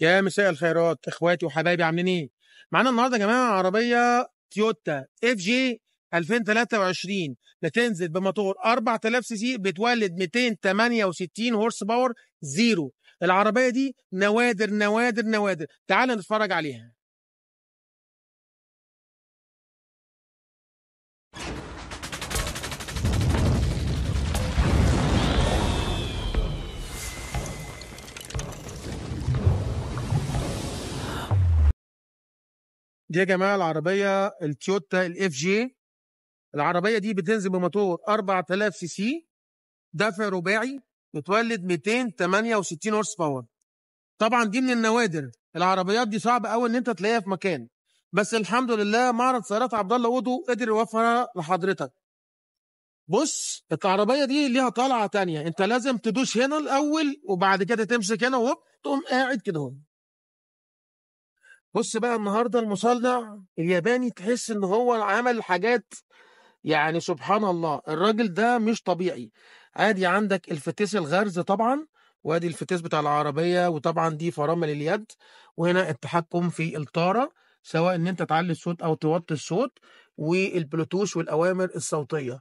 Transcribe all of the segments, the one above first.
يا مساء الخيرات اخواتي وحبايبي عاملين ايه؟ معانا النهارده يا جماعه عربيه تويوتا اف جي 2023 بتنزل بموتور 4000 سي سي بتولد 268 هورس باور زيرو العربيه دي نوادر نوادر نوادر تعال نتفرج عليها دي يا جماعه العربيه التويوتا الاف جي العربيه دي بتنزل بموتور 4000 سي سي دفع رباعي بتولد 268 هورس باور طبعا دي من النوادر العربيات دي صعب قوي ان انت تلاقيها في مكان بس الحمد لله معرض سيارات عبد الله اوضو قدر يوفرها لحضرتك بص العربيه دي ليها طلعه تانية انت لازم تدوس هنا الاول وبعد كده تمسك هنا وهوب تقوم قاعد كده هون بص بقى النهارده المصنع الياباني تحس ان هو عمل حاجات يعني سبحان الله الراجل ده مش طبيعي ادي عندك الفتيس الغرز طبعا وادي الفتيس بتاع العربيه وطبعا دي فرامل اليد وهنا التحكم في الطاره سواء ان انت تعلي الصوت او توطي الصوت والبلوتوث والاوامر الصوتيه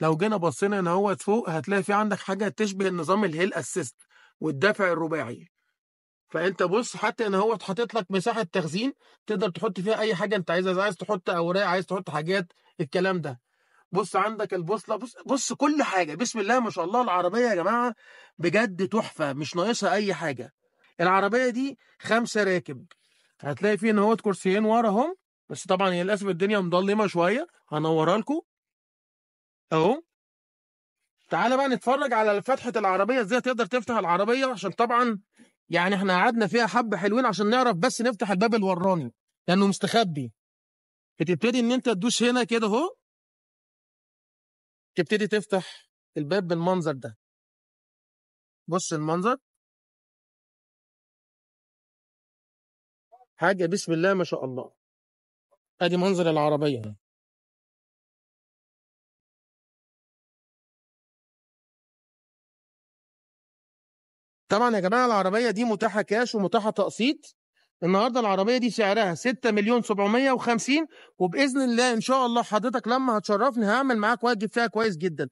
لو جينا بصينا هنا هو فوق هتلاقي في عندك حاجه تشبه النظام الهيل اسيست والدفع الرباعي فانت بص حتى ان هو اتحطت لك مساحه تخزين تقدر تحط فيها اي حاجه انت عايزها عايز تحط اوراق عايز تحط حاجات الكلام ده بص عندك البوصله بص بص كل حاجه بسم الله ما شاء الله العربيه يا جماعه بجد تحفه مش ناقصها اي حاجه العربيه دي خمسه راكب هتلاقي فيه ان هو كرسيين ورا هم بس طبعا للاسف الدنيا مضلمه شويه هنورها لكم اهو تعالى بقى نتفرج على فتحه العربيه ازاي تقدر تفتح العربيه عشان طبعا يعني احنا قعدنا فيها حبه حلوين عشان نعرف بس نفتح الباب الوراني لانه مستخبي بتبتدي ان انت تدوس هنا كده اهو تبتدي تفتح الباب بالمنظر ده بص المنظر حاجه بسم الله ما شاء الله ادي منظر العربيه طبعا يا جماعه العربيه دي متاحه كاش ومتاحه تقسيط النهارده العربيه دي سعرها 6 مليون 750 وباذن الله ان شاء الله حضرتك لما هتشرفني هعمل معاك واجب فيها كويس جدا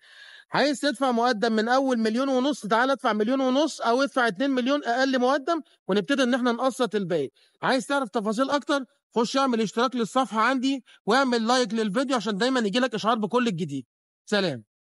عايز تدفع مقدم من اول مليون ونص تعالى ادفع مليون ونص او ادفع 2 مليون اقل مقدم ونبتدي ان احنا نقسط الباقي عايز تعرف تفاصيل اكتر خش اعمل اشتراك للصفحه عندي واعمل لايك للفيديو عشان دايما يجيلك اشعار بكل الجديد سلام